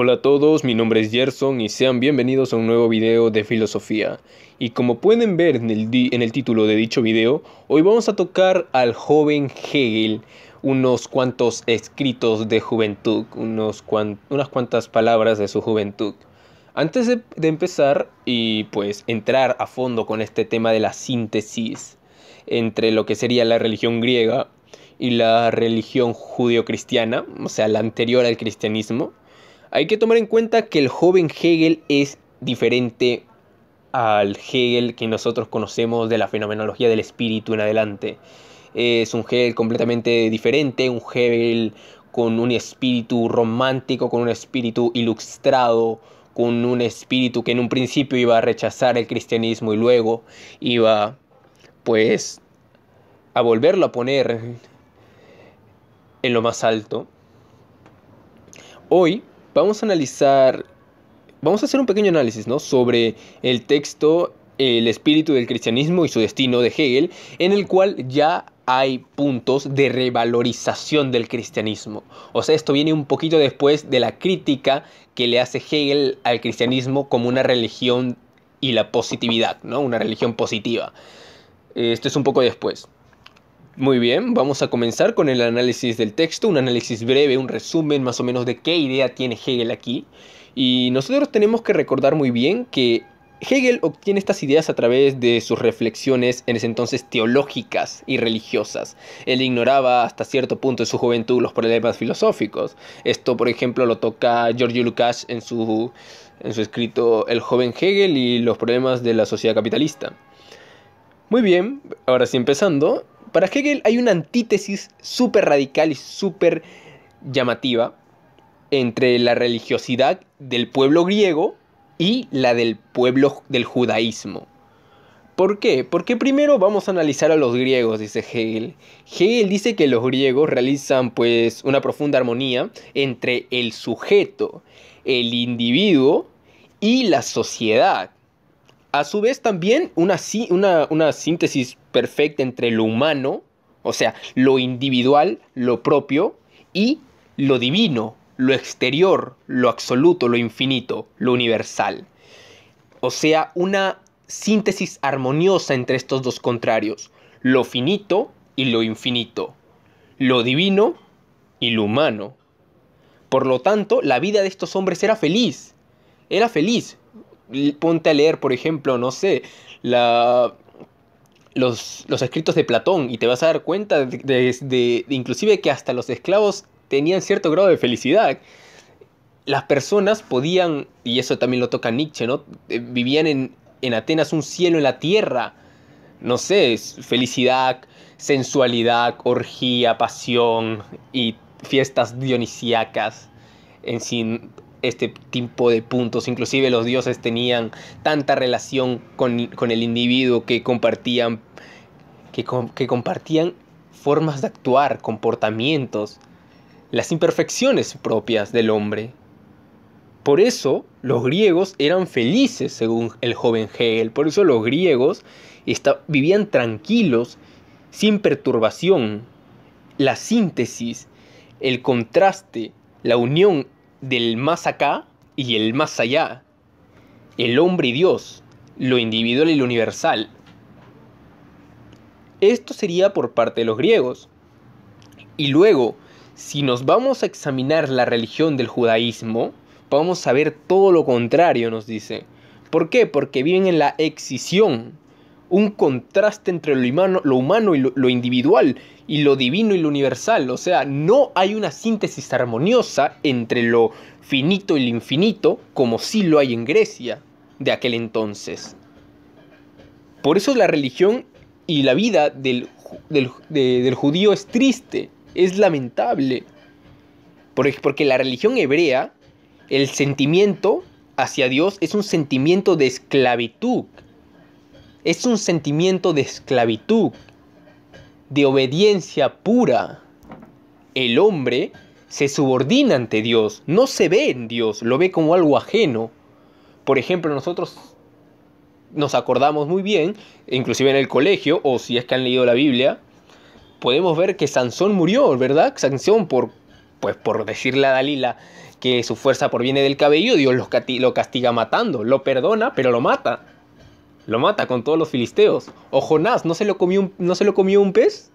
Hola a todos, mi nombre es Gerson y sean bienvenidos a un nuevo video de filosofía. Y como pueden ver en el, en el, título de dicho video, hoy vamos a tocar al joven Hegel, unos cuantos escritos de juventud, unos unas cuantas palabras de su juventud. Antes de, de empezar y pues entrar a fondo con este tema de la síntesis entre lo que sería la religión griega y la religión judio-cristiana, o sea, la anterior al cristianismo, hay que tomar en cuenta que el joven Hegel es diferente al Hegel que nosotros conocemos de la fenomenología del espíritu en adelante. Es un Hegel completamente diferente, un Hegel con un espíritu romántico, con un espíritu ilustrado, con un espíritu que en un principio iba a rechazar el cristianismo y luego iba pues a volverlo a poner en lo más alto. Hoy vamos a analizar, vamos a hacer un pequeño análisis ¿no? sobre el texto El espíritu del cristianismo y su destino de Hegel, en el cual ya hay puntos de revalorización del cristianismo. O sea, esto viene un poquito después de la crítica que le hace Hegel al cristianismo como una religión y la positividad, ¿no? Una religión positiva. Esto es un poco después. Muy bien, vamos a comenzar con el análisis del texto, un análisis breve, un resumen más o menos de qué idea tiene Hegel aquí. Y nosotros tenemos que recordar muy bien que Hegel obtiene estas ideas a través de sus reflexiones en ese entonces teológicas y religiosas. Él ignoraba hasta cierto punto en su juventud los problemas filosóficos. Esto, por ejemplo, lo toca Giorgio Lucas en su, en su escrito El joven Hegel y los problemas de la sociedad capitalista. Muy bien, ahora sí empezando, para Hegel hay una antítesis súper radical y súper llamativa entre la religiosidad del pueblo griego y la del pueblo del judaísmo. ¿Por qué? Porque primero vamos a analizar a los griegos, dice Hegel. Hegel dice que los griegos realizan pues una profunda armonía entre el sujeto, el individuo y la sociedad. A su vez también una, una síntesis perfecta entre lo humano, o sea, lo individual, lo propio, y lo divino, lo exterior, lo absoluto, lo infinito, lo universal. O sea, una síntesis armoniosa entre estos dos contrarios, lo finito y lo infinito, lo divino y lo humano. Por lo tanto, la vida de estos hombres era feliz, era feliz, ponte a leer, por ejemplo, no sé, la, los, escritos de Platón y te vas a dar cuenta de, inclusive que hasta los esclavos tenían cierto grado de felicidad. Las personas podían, y eso también lo toca Nietzsche, ¿no? Eh, vivían en, en Atenas un cielo en la tierra. No sé, felicidad, sensualidad, orgía, pasión y fiestas dionisíacas. En sin este tipo de puntos. Inclusive los dioses tenían tanta relación con, el individuo que compartían, que, compartían formas de actuar, comportamientos, las imperfecciones propias del hombre. Por eso los griegos eran felices, según el joven Hegel. Por eso los griegos vivían tranquilos, sin perturbación. La síntesis, el contraste, la unión del más acá y el más allá, el hombre y Dios, lo individual y lo universal. Esto sería por parte de los griegos. Y luego, si nos vamos a examinar la religión del judaísmo, vamos a ver todo lo contrario, nos dice. ¿Por qué? Porque viven en la excisión un contraste entre lo humano, lo humano y lo, individual, y lo divino y lo universal. O sea, no hay una síntesis armoniosa entre lo finito y lo infinito, como sí lo hay en Grecia de aquel entonces. Por eso la religión y la vida del, judío es triste, es lamentable. porque la religión hebrea, el sentimiento hacia Dios es un sentimiento de esclavitud es un sentimiento de esclavitud, de obediencia pura. El hombre se subordina ante Dios, no se ve en Dios, lo ve como algo ajeno. Por ejemplo, nosotros nos acordamos muy bien, inclusive en el colegio, o si es que han leído la Biblia, podemos ver que Sansón murió, ¿verdad? Sansón por, pues por decirle a Dalila que su fuerza proviene del cabello, Dios lo castiga matando, lo perdona, pero lo mata lo mata con todos los filisteos. O Jonás, ¿no se lo comió un, no se lo comió un pez?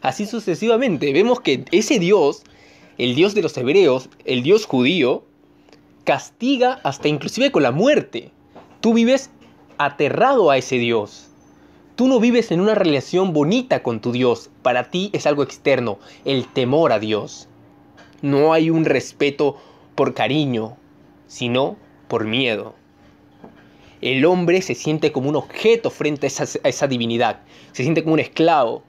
Así sucesivamente. Vemos que ese Dios, el Dios de los hebreos, el Dios judío, castiga hasta inclusive con la muerte. Tú vives aterrado a ese Dios. Tú no vives en una relación bonita con tu Dios. Para ti es algo externo, el temor a Dios. No hay un respeto por cariño, sino por miedo el hombre se siente como un objeto frente a esa, divinidad, se siente como un esclavo.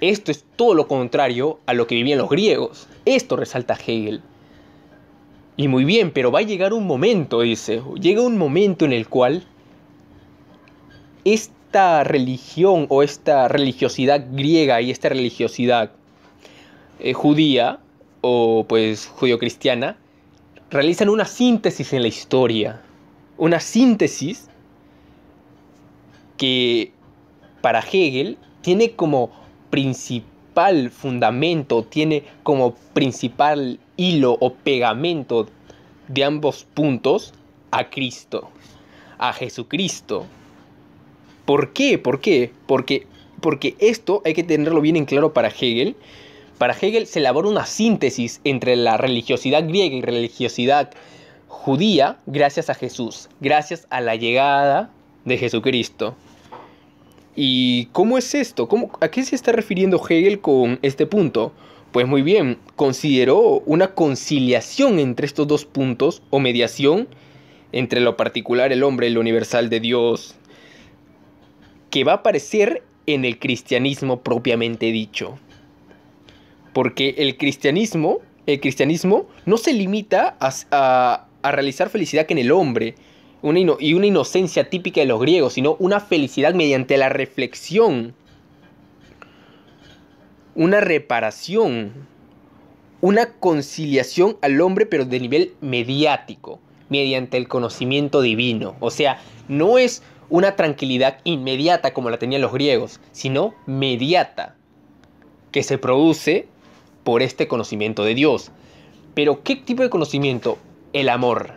Esto es todo lo contrario a lo que vivían los griegos. Esto resalta Hegel. Y muy bien, pero va a llegar un momento, dice, llega un momento en el cual esta religión o esta religiosidad griega y esta religiosidad eh, judía o pues judio-cristiana realizan una síntesis en la historia una síntesis que para Hegel tiene como principal fundamento, tiene como principal hilo o pegamento de ambos puntos a Cristo, a Jesucristo. ¿Por qué? ¿Por qué? Porque, porque esto hay que tenerlo bien en claro para Hegel. Para Hegel se elabora una síntesis entre la religiosidad griega y religiosidad judía gracias a Jesús, gracias a la llegada de Jesucristo. ¿Y cómo es esto? ¿Cómo, ¿A qué se está refiriendo Hegel con este punto? Pues muy bien, consideró una conciliación entre estos dos puntos o mediación entre lo particular, el hombre, y lo universal de Dios, que va a aparecer en el cristianismo propiamente dicho. Porque el cristianismo, el cristianismo no se limita a a realizar felicidad en el hombre, y una inocencia típica de los griegos, sino una felicidad mediante la reflexión, una reparación, una conciliación al hombre, pero de nivel mediático, mediante el conocimiento divino. O sea, no es una tranquilidad inmediata como la tenían los griegos, sino mediata, que se produce por este conocimiento de Dios. Pero ¿qué tipo de conocimiento? el amor.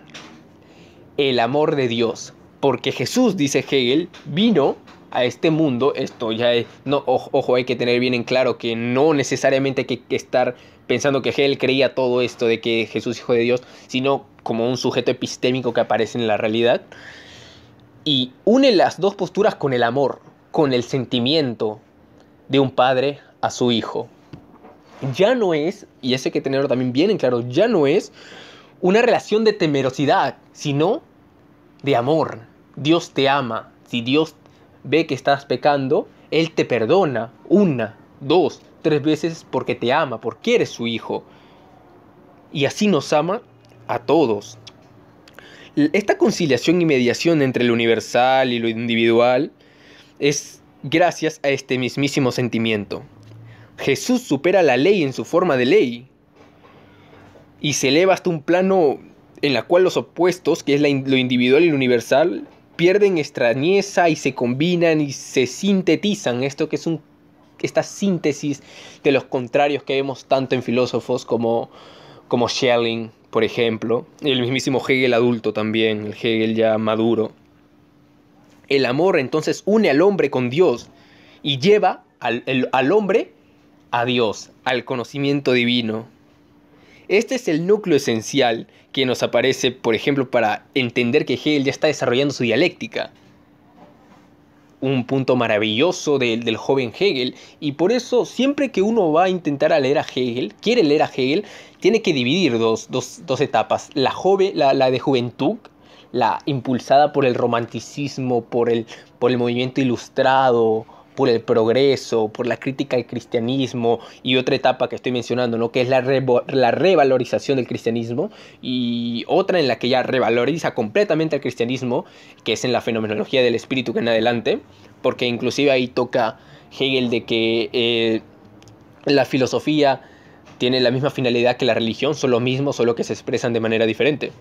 El amor de Dios. Porque Jesús, dice Hegel, vino a este mundo. Esto ya es, no, ojo, hay que tener bien en claro que no necesariamente hay que estar pensando que Hegel creía todo esto de que Jesús, hijo de Dios, sino como un sujeto epistémico que aparece en la realidad. Y une las dos posturas con el amor, con el sentimiento de un padre a su hijo. Ya no es, y eso hay que tenerlo también bien en claro, ya no es una relación de temerosidad, sino de amor. Dios te ama. Si Dios ve que estás pecando, Él te perdona una, dos, tres veces porque te ama, porque eres su hijo. Y así nos ama a todos. Esta conciliación y mediación entre lo universal y lo individual es gracias a este mismísimo sentimiento. Jesús supera la ley en su forma de ley, y se eleva hasta un plano en la cual los opuestos, que es lo individual y lo universal, pierden extrañeza y se combinan y se sintetizan. Esto que es un, esta síntesis de los contrarios que vemos tanto en filósofos como, como Schelling, por ejemplo, y el mismísimo Hegel adulto también, el Hegel ya maduro. El amor entonces une al hombre con Dios y lleva al hombre a Dios, al conocimiento divino. Este es el núcleo esencial que nos aparece, por ejemplo, para entender que Hegel ya está desarrollando su dialéctica. Un punto maravilloso del joven Hegel. Y por eso, siempre que uno va a intentar a leer a Hegel, quiere leer a Hegel, tiene que dividir dos, dos, etapas. La, joven, la, de juventud, la impulsada por el romanticismo, por el, por el movimiento ilustrado, por el progreso, por la crítica al cristianismo y otra etapa que estoy mencionando, que es la, revalorización del cristianismo y otra en la que ya revaloriza completamente al cristianismo, que es en la fenomenología del espíritu que en adelante, porque inclusive ahí toca Hegel de que eh, la filosofía tiene la misma finalidad que la religión, son lo mismo, solo que se expresan de manera diferente.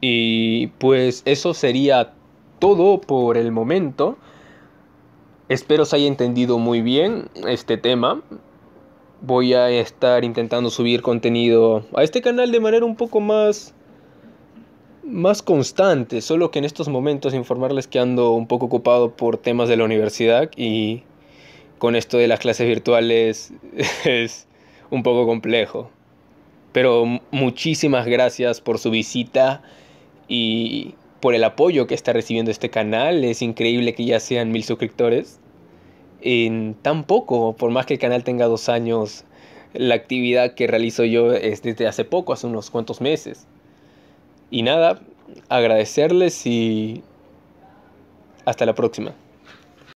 Y pues eso sería todo por el momento. Espero se haya entendido muy bien este tema. Voy a estar intentando subir contenido a este canal de manera un poco más más constante, solo que en estos momentos informarles que ando un poco ocupado por temas de la universidad y con esto de las clases virtuales es un poco complejo. Pero muchísimas gracias por su visita y por el apoyo que está recibiendo este canal. Es increíble que ya sean mil suscriptores. En tan poco, por más que el canal tenga dos años, la actividad que realizo yo es desde hace poco, hace unos cuantos meses. Y nada, agradecerles y hasta la próxima.